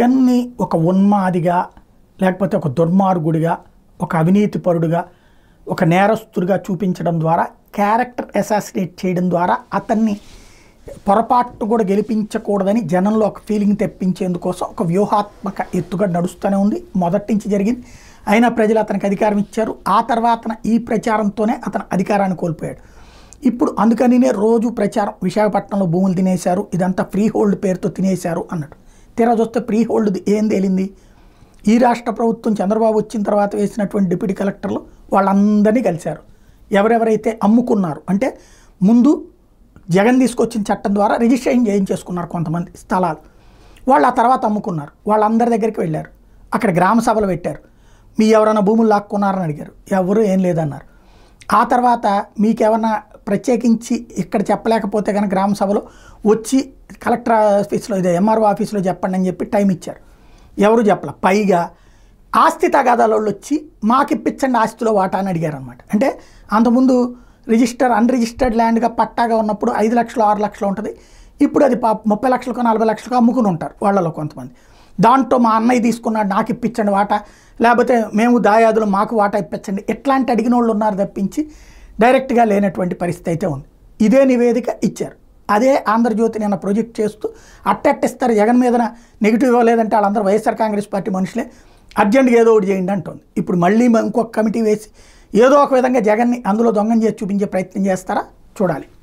జగన్ని ఒక ఉన్మాదిగా లేకపోతే ఒక దుర్మార్గుడిగా ఒక పరుడుగా ఒక నేరస్తుడిగా చూపించడం ద్వారా క్యారెక్టర్ అసాసినేట్ చేయడం ద్వారా అతన్ని పొరపాటు కూడా గెలిపించకూడదని జనంలో ఒక ఫీలింగ్ తెప్పించేందుకోసం ఒక వ్యూహాత్మక ఎత్తుగా నడుస్తూనే ఉంది మొదటి నుంచి జరిగింది అయినా ప్రజలు అతనికి అధికారం ఇచ్చారు ఆ తర్వాత ఈ ప్రచారంతోనే అతను అధికారాన్ని కోల్పోయాడు ఇప్పుడు అందుకనినే రోజు ప్రచారం విశాఖపట్నంలో భూములు తినేశారు ఇదంతా ఫ్రీ హోల్డ్ పేరుతో తినేశారు అన్నట్టు తీరా చూస్తే ప్రీ హోల్డ్ది ఏం తేలింది ఈ రాష్ట్ర ప్రభుత్వం చంద్రబాబు వచ్చిన తర్వాత వేసినటువంటి డిప్యూటీ కలెక్టర్లు వాళ్ళందరినీ కలిశారు ఎవరెవరైతే అమ్ముకున్నారు అంటే ముందు జగన్ తీసుకొచ్చిన చట్టం ద్వారా రిజిస్ట్రేషన్ చేయించేసుకున్నారు కొంతమంది స్థలాలు వాళ్ళు ఆ తర్వాత అమ్ముకున్నారు వాళ్ళందరి దగ్గరికి వెళ్ళారు అక్కడ గ్రామ సభలు పెట్టారు మీ ఎవరైనా భూములు లాక్కున్నారని అడిగారు ఎవరు ఏం లేదన్నారు ఆ తర్వాత మీకేమన్నా ప్రత్యేకించి ఇక్కడ చెప్పలేకపోతే కనుక గ్రామ సభలో వచ్చి కలెక్టర్ ఆఫీస్లో ఇదే ఎంఆర్ఓ ఆఫీస్లో చెప్పండి అని చెప్పి టైం ఇచ్చారు ఎవరు చెప్పలే పైగా ఆస్తి తగాదాల వాళ్ళు వచ్చి మాకిప్పించండి ఆస్తిలో వాటా అని అడిగారు అనమాట అంటే అంతకుముందు రిజిస్టర్ అన్రిజిస్టర్డ్ ల్యాండ్గా పట్టాగా ఉన్నప్పుడు ఐదు లక్షలు ఆరు లక్షలు ఉంటుంది ఇప్పుడు అది పా ముప్పై లక్షలకు నలభై లక్షలకు అమ్ముకుని ఉంటారు వాళ్ళలో కొంతమంది దాంట్లో మా అన్నయ్య తీసుకున్నాడు నాకు ఇప్పించండి వాటా లేకపోతే మేము దాయాదులు మాకు వాటా ఇప్పించండి ఎట్లాంటి అడిగిన వాళ్ళు ఉన్నారు తప్పించి డైరెక్ట్గా లేనటువంటి పరిస్థితి అయితే ఉంది ఇదే నివేదిక ఇచ్చారు అదే ఆంధ్రజ్యోతి నిన్న ప్రొజెక్ట్ చేస్తూ ఇస్తారు జగన్ మీదన నెగిటివ్ ఇవ్వలేదంటే వాళ్ళందరూ వైఎస్ఆర్ కాంగ్రెస్ పార్టీ మనుషులే అర్జెంటుగా ఏదో ఒకటి చేయండి అంటుంది ఇప్పుడు మళ్ళీ ఇంకొక కమిటీ వేసి ఏదో ఒక విధంగా జగన్ని అందులో దొంగం చేసి చూపించే ప్రయత్నం చేస్తారా చూడాలి